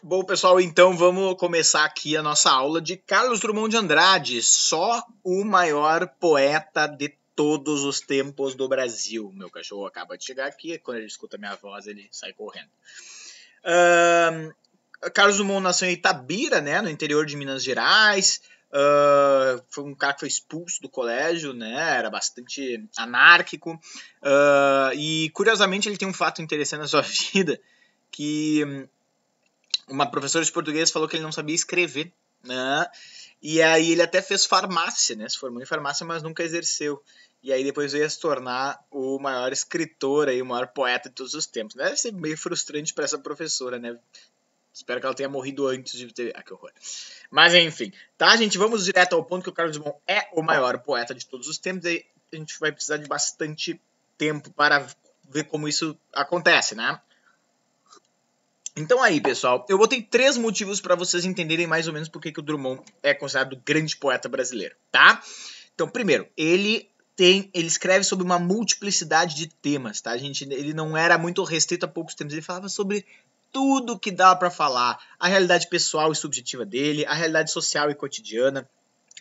Bom, pessoal, então vamos começar aqui a nossa aula de Carlos Drummond de Andrade, só o maior poeta de todos os tempos do Brasil. Meu cachorro acaba de chegar aqui, quando ele escuta minha voz, ele sai correndo. Uh, Carlos Drummond nasceu em Itabira, né, no interior de Minas Gerais. Uh, foi um cara que foi expulso do colégio, né? Era bastante anárquico. Uh, e curiosamente ele tem um fato interessante na sua vida que uma professora de português falou que ele não sabia escrever, né? E aí ele até fez farmácia, né? Se formou em farmácia, mas nunca exerceu. E aí depois veio a se tornar o maior escritor aí, o maior poeta de todos os tempos. Né? Deve ser meio frustrante para essa professora, né? Espero que ela tenha morrido antes de ter. Ah, que horror. Mas enfim, tá, gente? Vamos direto ao ponto que o Carlos Drummond é o maior poeta de todos os tempos. E a gente vai precisar de bastante tempo para ver como isso acontece, né? Então aí, pessoal, eu botei três motivos para vocês entenderem mais ou menos por que, que o Drummond é considerado o grande poeta brasileiro, tá? Então, primeiro, ele tem, ele escreve sobre uma multiplicidade de temas, tá? A gente, ele não era muito restrito a poucos temas, ele falava sobre tudo que dá para falar, a realidade pessoal e subjetiva dele, a realidade social e cotidiana,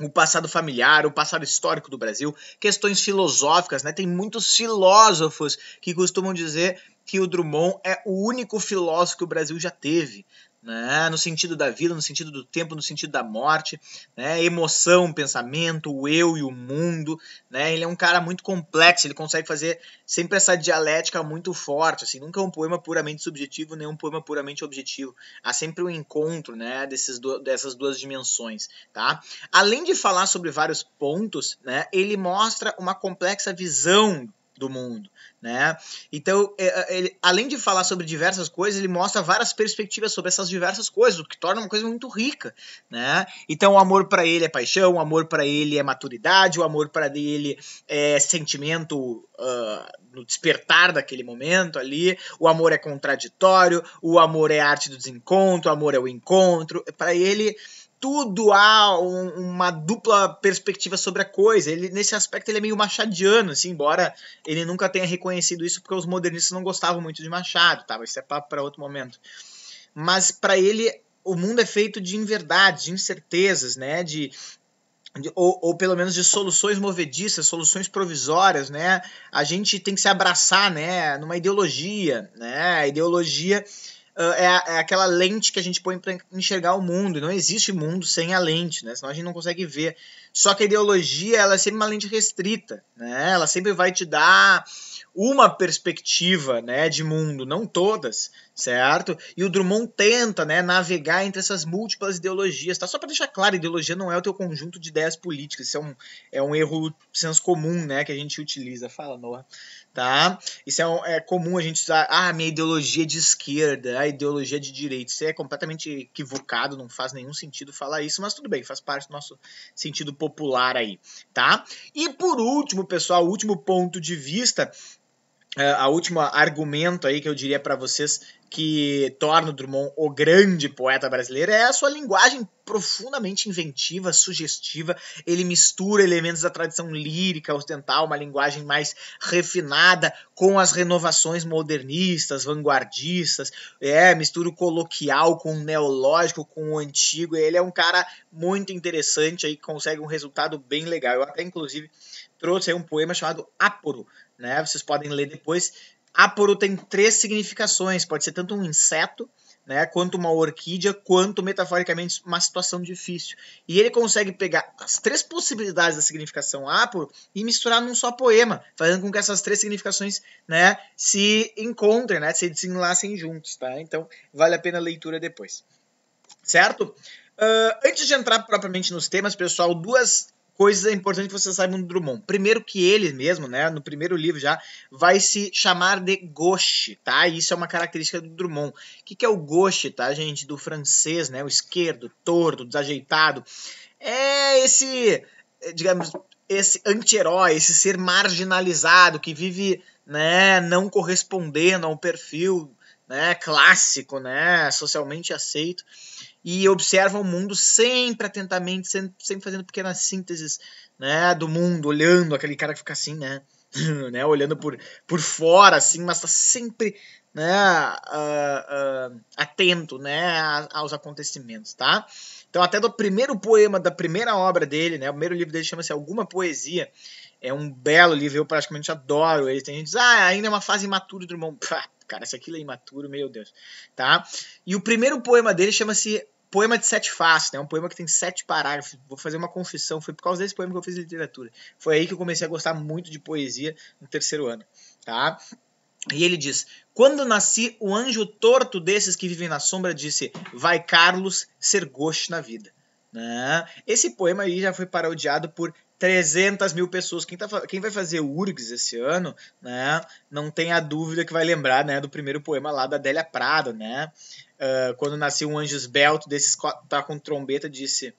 o passado familiar, o passado histórico do Brasil, questões filosóficas, né? Tem muitos filósofos que costumam dizer que o Drummond é o único filósofo que o Brasil já teve, né? no sentido da vida, no sentido do tempo, no sentido da morte, né? emoção, pensamento, o eu e o mundo. Né? Ele é um cara muito complexo, ele consegue fazer sempre essa dialética muito forte. Assim, nunca é um poema puramente subjetivo, nem um poema puramente objetivo. Há sempre um encontro né? Desses do, dessas duas dimensões. Tá? Além de falar sobre vários pontos, né? ele mostra uma complexa visão do mundo, né? Então, é, é, ele, além de falar sobre diversas coisas, ele mostra várias perspectivas sobre essas diversas coisas, o que torna uma coisa muito rica, né? Então, o amor para ele é paixão, o amor para ele é maturidade, o amor para ele é sentimento uh, no despertar daquele momento ali, o amor é contraditório, o amor é arte do desencontro, o amor é o encontro, para ele tudo há um, uma dupla perspectiva sobre a coisa. Ele, nesse aspecto, ele é meio machadiano, assim, embora ele nunca tenha reconhecido isso, porque os modernistas não gostavam muito de Machado, tá? isso é papo para outro momento. Mas para ele, o mundo é feito de inverdades, de incertezas, né? De, de, ou, ou, pelo menos de soluções movediças, soluções provisórias, né? A gente tem que se abraçar, né? Numa ideologia, né? A ideologia ah, é, é aquela lente que a gente põe para enxergar o mundo. Não existe mundo sem a lente, né? Senão a gente não consegue ver. Só que a ideologia ela é sempre uma lente restrita, né? Ela sempre vai te dar uma perspectiva, né, de mundo, não todas, certo? E o Drummond tenta, né, navegar entre essas múltiplas ideologias, tá? Só para deixar claro, ideologia não é o teu conjunto de ideias políticas, isso é um, é um erro senso comum, né, que a gente utiliza. Fala, Noah tá? Isso é, um, é, comum a gente usar, ah, minha ideologia de esquerda, a ideologia de direita. Isso é completamente equivocado, não faz nenhum sentido falar isso, mas tudo bem, faz parte do nosso sentido popular aí, tá? E por último, pessoal, último ponto de vista, eh, a último argumento aí que eu diria para vocês que torna o Drummond o grande poeta brasileiro é a sua linguagem profundamente inventiva, sugestiva. Ele mistura elementos da tradição lírica ocidental, uma linguagem mais refinada, com as renovações modernistas, vanguardistas. É, mistura o coloquial com o neológico, com o antigo. Ele é um cara muito interessante aí, consegue um resultado bem legal. Eu até, inclusive, trouxe aí um poema chamado Aporo, né? Vocês podem ler depois Aporo tem três significações, pode ser tanto um inseto, né, quanto uma orquídea, quanto metaforicamente uma situação difícil. E ele consegue pegar as três possibilidades da significação aporo e misturar num só poema, fazendo com que essas três significações, né, se encontrem, né, se desenlacem juntos, tá? Então vale a pena a leitura depois, certo? Uh, antes de entrar propriamente nos temas, pessoal, duas coisas importantes que vocês saibam do Drummond. Primeiro que ele mesmo, né, no primeiro livro já, vai se chamar de gauche, tá? Isso é uma característica do Drummond. O que, que é o gauche, tá, gente? Do francês, né? O esquerdo, torto, desajeitado. É esse, digamos, esse anti-herói, esse ser marginalizado que vive, né, não correspondendo ao perfil, né, clássico, né, socialmente aceito e observa o mundo sempre atentamente, sempre, sempre fazendo pequenas sínteses né, do mundo, olhando aquele cara que fica assim, né? né olhando por, por fora, assim, mas está sempre né, uh, uh, atento né, aos acontecimentos, tá? Então, até do primeiro poema, da primeira obra dele, né, o primeiro livro dele chama-se Alguma Poesia, é um belo livro, eu praticamente adoro ele. Tem gente que diz, ah, ainda é uma fase imatura do irmão. Pá, cara. Isso aquilo é imaturo, meu Deus. Tá? E o primeiro poema dele chama-se Poema de Sete Faces, né? Um poema que tem sete parágrafos. Vou fazer uma confissão, foi por causa desse poema que eu fiz literatura. Foi aí que eu comecei a gostar muito de poesia no terceiro ano, tá? E ele diz: Quando nasci, o anjo torto desses que vivem na sombra disse: Vai, Carlos, ser gosto na vida. Né? Esse poema aí já foi parodiado por 300 mil pessoas. Quem, tá, quem vai fazer o URGS esse ano, né, não tem a dúvida que vai lembrar né, do primeiro poema lá da Adélia Prado, né? Uh, quando nasceu um anjo esbelto, desses tá com trombeta, disse...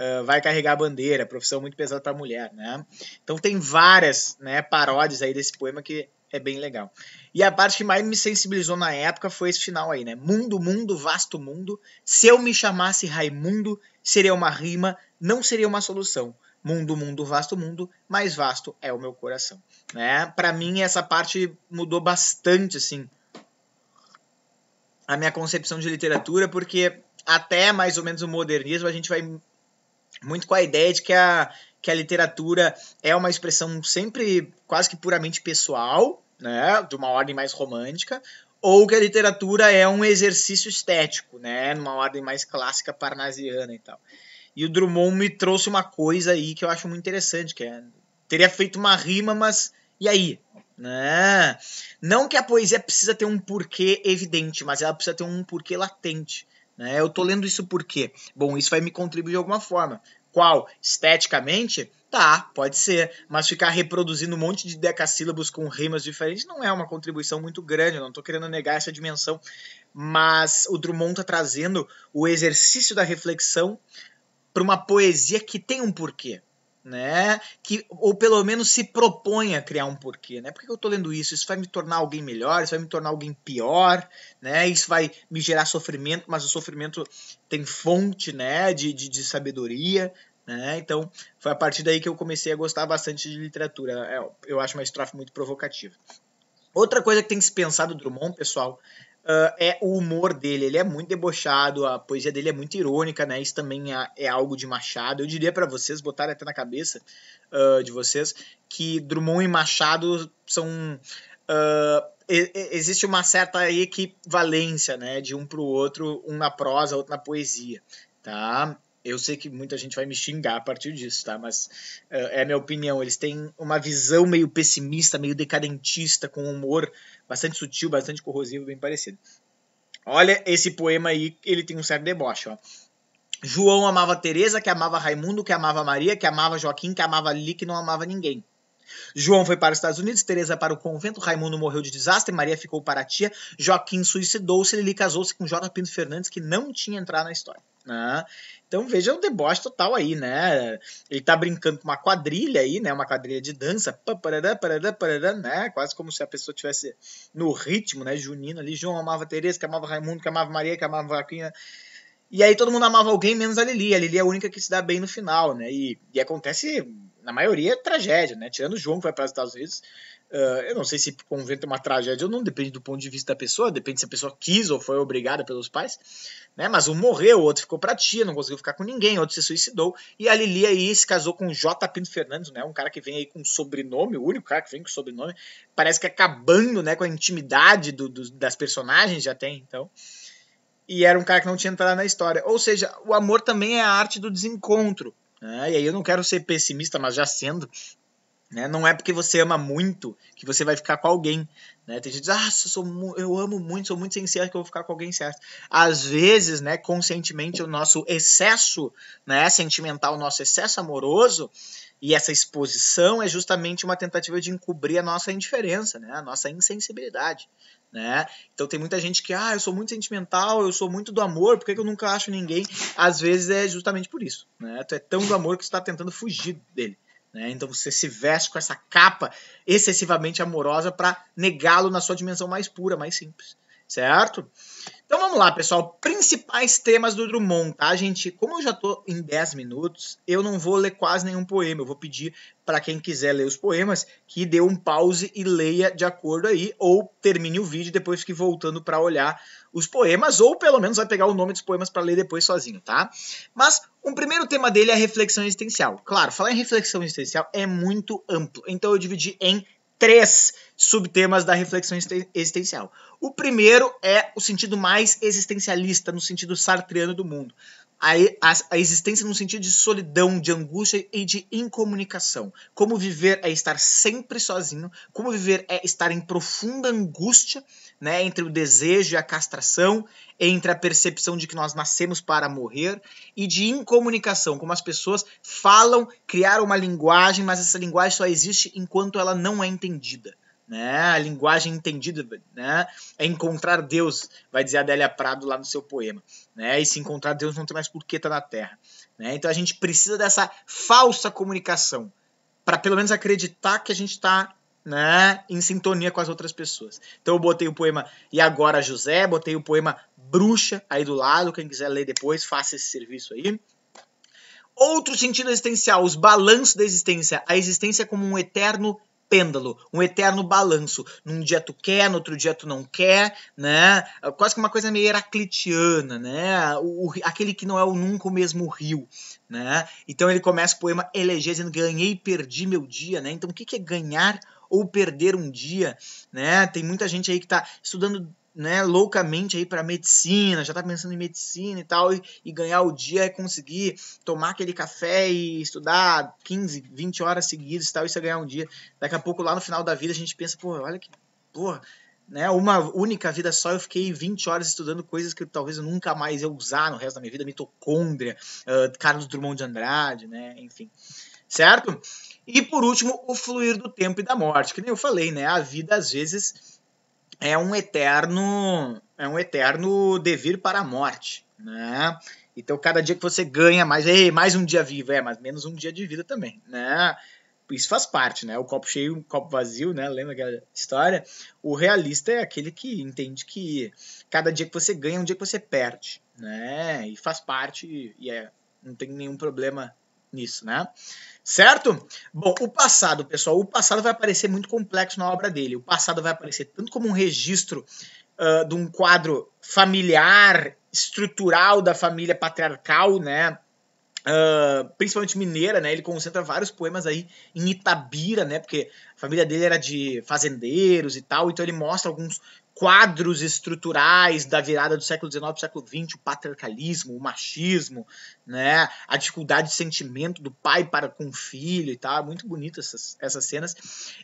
Uh, vai carregar a bandeira, profissão muito pesada para mulher, né? Então tem várias né, paródias aí desse poema que é bem legal. E a parte que mais me sensibilizou na época foi esse final aí, né? Mundo, mundo, vasto mundo. Se eu me chamasse Raimundo, seria uma rima não seria uma solução. Mundo, mundo, vasto mundo, mais vasto é o meu coração. Né? Para mim, essa parte mudou bastante, assim, a minha concepção de literatura, porque até mais ou menos o modernismo, a gente vai muito com a ideia de que a, que a literatura é uma expressão sempre quase que puramente pessoal, né, de uma ordem mais romântica, ou que a literatura é um exercício estético, né, numa ordem mais clássica parnasiana e tal. E o Drummond me trouxe uma coisa aí que eu acho muito interessante, que é teria feito uma rima, mas e aí? Né? Não que a poesia precisa ter um porquê evidente, mas ela precisa ter um porquê latente. Né? Eu tô lendo isso porque, bom, isso vai me contribuir de alguma forma. Qual? Esteticamente? Tá, pode ser. Mas ficar reproduzindo um monte de decassílabos com rimas diferentes não é uma contribuição muito grande. Eu não tô querendo negar essa dimensão. Mas o Drummond tá trazendo o exercício da reflexão para uma poesia que tem um porquê. Né? Que ou pelo menos se propõe a criar um porquê, né? Por que eu estou lendo isso? Isso vai me tornar alguém melhor? Isso vai me tornar alguém pior, né? Isso vai me gerar sofrimento, mas o sofrimento tem fonte, né? De, de, de sabedoria, né? Então foi a partir daí que eu comecei a gostar bastante de literatura. É, eu acho uma estrofe muito provocativa. Outra coisa que tem que se pensar do Drummond, pessoal, uh, é o humor dele. Ele é muito debochado, a poesia dele é muito irônica, né? Isso também é, é algo de Machado. Eu diria para vocês, botarem até na cabeça uh, de vocês, que Drummond e Machado são. Uh, existe uma certa equivalência, né, de um para o outro, um na prosa, outro na poesia, tá? eu sei que muita gente vai me xingar a partir disso, tá? Mas uh, é a minha opinião. Eles têm uma visão meio pessimista, meio decadentista, com humor bastante sutil, bastante corrosivo, bem parecido. Olha esse poema aí, ele tem um certo deboche, ó. João amava Teresa, que amava Raimundo, que amava Maria, que amava Joaquim, que amava Lili, que não amava ninguém. João foi para os Estados Unidos, Teresa para o convento, Raimundo morreu de desastre, Maria ficou para a tia, Joaquim suicidou-se, Lili casou-se com J. Pinto Fernandes, que não tinha entrado na história. Ah, então veja o deboche total aí, né? Ele tá brincando com uma quadrilha aí, né? Uma quadrilha de dança, pá, parará, parará, parará, né? Quase como se a pessoa tivesse no ritmo, né? Junino ali, João amava Tereza, que amava Raimundo, que amava Maria, que amava Vaquinha. Né? E aí todo mundo amava alguém, menos a Lili. A Lili é a única que se dá bem no final, né? E, e acontece, na maioria, tragédia, né? Tirando o João, que vai para os Estados Unidos, Uh, eu não sei se conventa uma tragédia ou não, depende do ponto de vista da pessoa, depende se a pessoa quis ou foi obrigada pelos pais, né? Mas um morreu, o outro ficou pra tia, não conseguiu ficar com ninguém, outro se suicidou. E a Lili aí se casou com J. Pinto Fernandes, né? Um cara que vem aí com sobrenome, o único cara que vem com sobrenome, parece que acabando né, com a intimidade do, do, das personagens já tem, então. E era um cara que não tinha entrado na história. Ou seja, o amor também é a arte do desencontro. Né? E aí eu não quero ser pessimista, mas já sendo, né? Não é porque você ama muito que você vai ficar com alguém. Né? Tem gente que diz, ah, eu, sou, eu amo muito, sou muito sincero que eu vou ficar com alguém certo. Às vezes, né, conscientemente, o nosso excesso né, sentimental, o nosso excesso amoroso e essa exposição é justamente uma tentativa de encobrir a nossa indiferença, né, a nossa insensibilidade. Né? Então tem muita gente que, ah, eu sou muito sentimental, eu sou muito do amor, por que eu nunca acho ninguém? Às vezes é justamente por isso. Né? Tu é tão do amor que você está tentando fugir dele. Né? Então você se veste com essa capa excessivamente amorosa para negá-lo na sua dimensão mais pura, mais simples certo? Então vamos lá, pessoal. Principais temas do Drummond, tá, gente? Como eu já tô em 10 minutos, eu não vou ler quase nenhum poema. Eu vou pedir para quem quiser ler os poemas que dê um pause e leia de acordo aí, ou termine o vídeo e depois fique voltando para olhar os poemas, ou pelo menos vai pegar o nome dos poemas para ler depois sozinho, tá? Mas um primeiro tema dele é a reflexão existencial. Claro, falar em reflexão existencial é muito amplo, então eu dividi em três subtemas da reflexão existencial. O primeiro é o sentido mais existencialista, no sentido sartreano do mundo a, a, a, existência num sentido de solidão, de angústia e de incomunicação. Como viver é estar sempre sozinho, como viver é estar em profunda angústia né, entre o desejo e a castração, entre a percepção de que nós nascemos para morrer e de incomunicação, como as pessoas falam, criaram uma linguagem, mas essa linguagem só existe enquanto ela não é entendida né? A linguagem entendida, né? É encontrar Deus, vai dizer Adélia Prado lá no seu poema, né? E se encontrar Deus não tem mais por que estar tá na Terra, né? Então a gente precisa dessa falsa comunicação para pelo menos acreditar que a gente está né, em sintonia com as outras pessoas. Então eu botei o poema E Agora José, botei o poema Bruxa aí do lado, quem quiser ler depois, faça esse serviço aí. Outro sentido existencial, os balanços da existência, a existência é como um eterno pêndulo, um eterno balanço. Num dia tu quer, no outro dia tu não quer, né? Quase que uma coisa meio heraclitiana, né? O, o, aquele que não é o nunca o mesmo rio, né? Então ele começa o poema eleger dizendo ganhei, perdi meu dia, né? Então o que, que é ganhar ou perder um dia, né? Tem muita gente aí que está estudando né, loucamente aí para medicina, já está pensando em medicina e tal, e, e ganhar o dia é conseguir tomar aquele café e estudar 15, 20 horas seguidas e tal, isso é ganhar um dia. Daqui a pouco lá no final da vida a gente pensa, pô, olha que, porra, né, uma única vida só, eu fiquei 20 horas estudando coisas que talvez eu nunca mais ia usar no resto da minha vida, mitocôndria, uh, Carlos Drummond de Andrade, né, enfim, certo? E por último, o fluir do tempo e da morte, que nem eu falei, né, a vida às vezes é um eterno é um eterno devir para a morte, né? Então cada dia que você ganha mais, ei, mais um dia vivo, é, mas menos um dia de vida também, né? Isso faz parte, né? O copo cheio, o copo vazio, né? Lembra aquela história? O realista é aquele que entende que cada dia que você ganha é um dia que você perde, né? E faz parte e é, não tem nenhum problema nisso, né? Certo? Bom, o passado, pessoal, o passado vai aparecer muito complexo na obra dele. O passado vai aparecer tanto como um registro uh, de um quadro familiar, estrutural da família patriarcal, né? Uh, principalmente mineira, né? Ele concentra vários poemas aí em Itabira, né? Porque a família dele era de fazendeiros e tal, então ele mostra alguns quadros estruturais da virada do século XIX para o século XX, o patriarcalismo, o machismo, né, a dificuldade de sentimento do pai para com o filho e tal. É muito bonitas essas, essas cenas.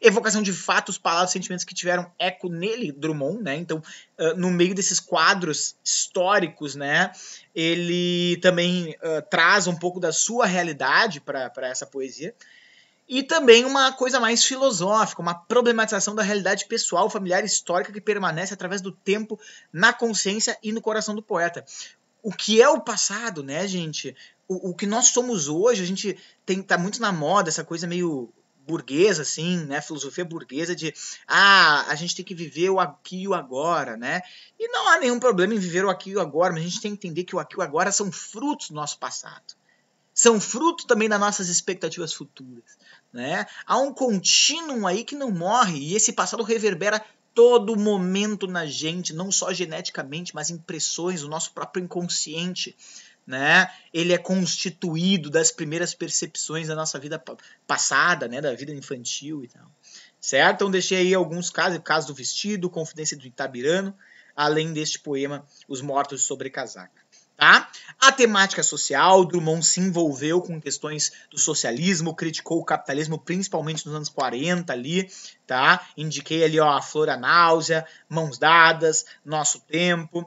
Evocação de fatos, palavras, sentimentos que tiveram eco nele, Drummond, né? Então, uh, no meio desses quadros históricos, né, ele também uh, traz um pouco da sua realidade para essa poesia e também uma coisa mais filosófica, uma problematização da realidade pessoal, familiar, histórica que permanece através do tempo na consciência e no coração do poeta. O que é o passado, né, gente? O, o que nós somos hoje, a gente tem, tá muito na moda essa coisa meio burguesa, assim, né? Filosofia burguesa de ah, a gente tem que viver o aqui e o agora, né? E não há nenhum problema em viver o aqui e o agora, mas a gente tem que entender que o aqui e o agora são frutos do nosso passado são fruto também das nossas expectativas futuras. Né? Há um contínuo aí que não morre, e esse passado reverbera todo momento na gente, não só geneticamente, mas impressões, o nosso próprio inconsciente. Né? Ele é constituído das primeiras percepções da nossa vida passada, né? da vida infantil e tal. Certo? Então deixei aí alguns casos, o caso do vestido, Confidência do Itabirano, além deste poema Os Mortos sobre Casaca. Tá? A temática social, Drummond se envolveu com questões do socialismo, criticou o capitalismo principalmente nos anos 40 ali, tá? Indiquei ali ó, a flor a náusea, mãos dadas, nosso tempo,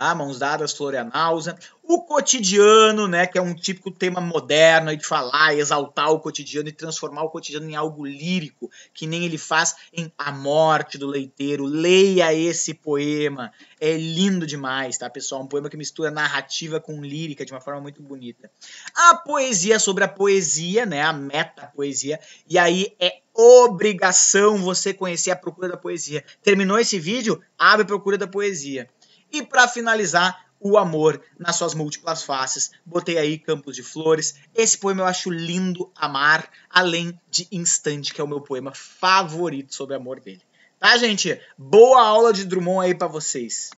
tá? Mãos dadas, Florianausa. O cotidiano, né, que é um típico tema moderno de falar, exaltar o cotidiano e transformar o cotidiano em algo lírico, que nem ele faz em A Morte do Leiteiro. Leia esse poema, é lindo demais, tá, pessoal? Um poema que mistura narrativa com lírica de uma forma muito bonita. A poesia sobre a poesia, né, a meta poesia, e aí é obrigação você conhecer a procura da poesia. Terminou esse vídeo? Abre a procura da poesia. E para finalizar, o amor nas suas múltiplas faces. Botei aí Campos de Flores. Esse poema eu acho lindo amar, além de Instante, que é o meu poema favorito sobre amor dele. Tá, gente? Boa aula de Drummond aí para vocês.